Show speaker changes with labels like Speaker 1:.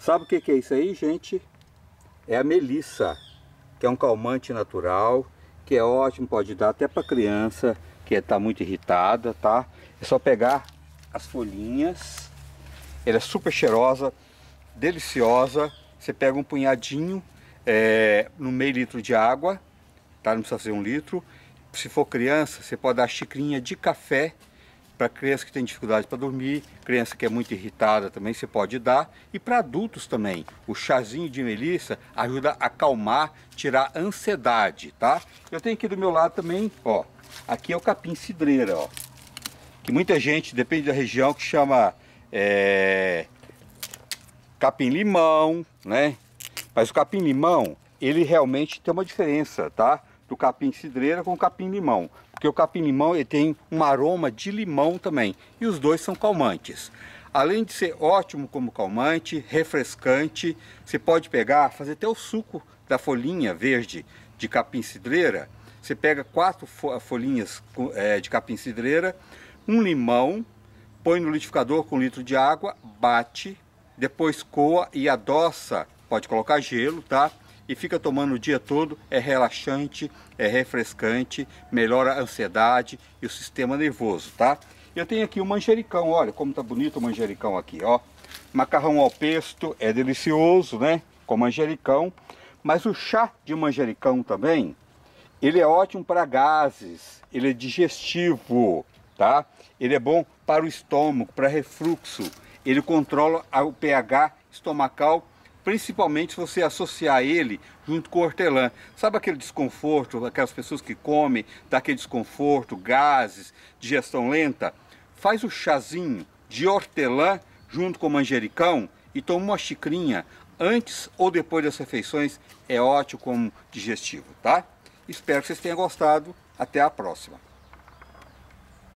Speaker 1: Sabe o que é isso aí, gente? É a melissa, que é um calmante natural, que é ótimo, pode dar até para criança que está muito irritada, tá? É só pegar as folhinhas, ela é super cheirosa, deliciosa. Você pega um punhadinho é, no meio litro de água, tá? Não precisa ser um litro. Se for criança, você pode dar xicrinha de café para criança que tem dificuldade para dormir, criança que é muito irritada também você pode dar. E para adultos também, o chazinho de melissa ajuda a acalmar, tirar ansiedade, tá? Eu tenho aqui do meu lado também, ó, aqui é o capim cidreira, ó. Que muita gente, depende da região, que chama é, capim limão, né? Mas o capim limão, ele realmente tem uma diferença, tá? Do capim cidreira com o capim limão porque o capim-limão tem um aroma de limão também, e os dois são calmantes. Além de ser ótimo como calmante, refrescante, você pode pegar, fazer até o suco da folhinha verde de capim-cidreira. Você pega quatro eh, folhinhas eh, de capim-cidreira, um limão, põe no liquidificador com um litro de água, bate, depois coa e adoça. Pode colocar gelo, tá? e fica tomando o dia todo, é relaxante, é refrescante, melhora a ansiedade e o sistema nervoso, tá? Eu tenho aqui o manjericão, olha como tá bonito o manjericão aqui, ó. Macarrão ao pesto é delicioso, né? Com manjericão. Mas o chá de manjericão também, ele é ótimo para gases, ele é digestivo, tá? Ele é bom para o estômago, para refluxo. Ele controla o pH estomacal principalmente se você associar ele junto com o hortelã. Sabe aquele desconforto, aquelas pessoas que comem, dá aquele desconforto, gases, digestão lenta? Faz o chazinho de hortelã junto com manjericão e toma uma xicrinha antes ou depois das refeições. É ótimo como digestivo, tá? Espero que vocês tenham gostado. Até a próxima.